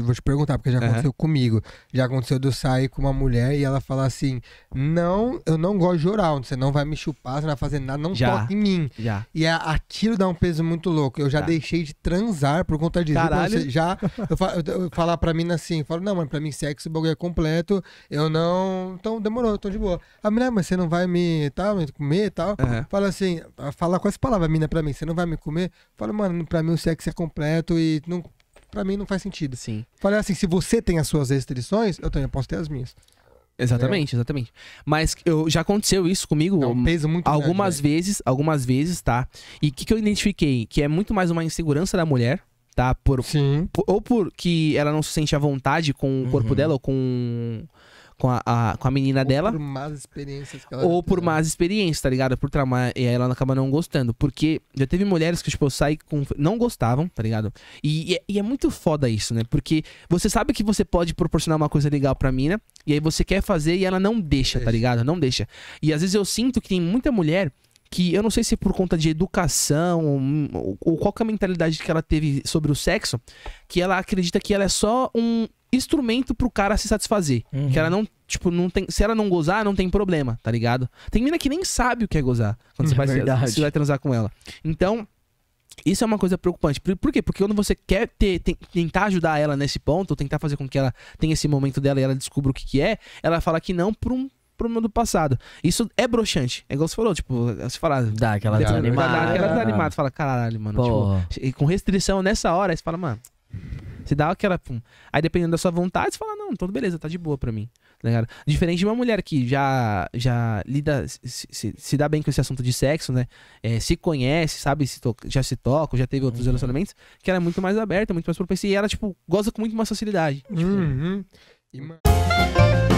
vou te perguntar, porque já aconteceu uhum. comigo. Já aconteceu de eu sair com uma mulher e ela falar assim: Não, eu não gosto de orar, você não vai me chupar, você não vai fazer nada, não já. toque em mim. Já. E a, tiro dá um peso muito louco. Eu já tá. deixei de transar por conta disso. Então, Caralho. Você, assim, já eu, fa, eu, eu falar pra mim assim, eu falo, não, mano, pra mim sexo o bagulho é completo, eu não. Então demorou, tô de boa. A mulher, ah, mas você não vai me tal, me comer e tal. Uhum. Fala assim, fala com essa palavra, mina, pra mim, você não vai me comer? Fala, mano, pra mim o sexo é completo e não para mim não faz sentido. Sim. Falei assim, se você tem as suas restrições, eu também posso ter as minhas. Exatamente, exatamente. Mas eu, já aconteceu isso comigo não, peso muito algumas grande, né? vezes, né? algumas vezes, tá? E o que, que eu identifiquei? Que é muito mais uma insegurança da mulher, tá? Por, Sim. Por, ou porque ela não se sente à vontade com o corpo uhum. dela, ou com com a, a, com a menina ou dela. Por más experiências que ela Ou por más experiências, tá ligado? Por tramar. E aí ela acaba não gostando. Porque já teve mulheres que, tipo, eu com. Não gostavam, tá ligado? E, e, e, é muito foda isso, né? Porque você sabe que você pode proporcionar uma coisa legal pra mina. E aí você quer fazer e ela não deixa, tá deixa. tá ligado? Não deixa. E às vezes eu sinto que tem muita mulher que eu não sei se é por conta de educação ou, ou qual é a mentalidade que ela teve sobre o sexo, que ela acredita que ela é só um, instrumento pro cara se satisfazer. Uhum. Que ela não, tipo, não tem. Se ela não gozar, não tem problema, tá ligado? Tem mina que nem sabe o que é gozar quando é você, vai, você vai transar com ela. Então. Isso é uma coisa preocupante. Por, por quê? Porque quando você quer ter, tentar ajudar ela nesse ponto, ou tentar fazer com que ela tenha esse momento dela e ela descubra o que, que é, ela fala que não por um problema do passado. Isso é broxante. É igual você falou, tipo, você fala. Ah, Dá aquela desanimada. Dá aquela tá desanimada. Fala, caralho, mano. Tipo, e com restrição nessa hora, você fala, mano, você dá aquela. Pum. Aí dependendo da sua vontade, você fala, não, então beleza, tá de boa pra mim. Tá Diferente de uma mulher que já, já lida, se, se, se, dá bem com esse assunto de sexo, né? É, se conhece, sabe, se to, já se toca, já teve outros uhum. relacionamentos, que ela é muito mais aberta, muito mais propensa. E ela, tipo, goza com muito mais facilidade. Uhum. Tipo, uhum. E,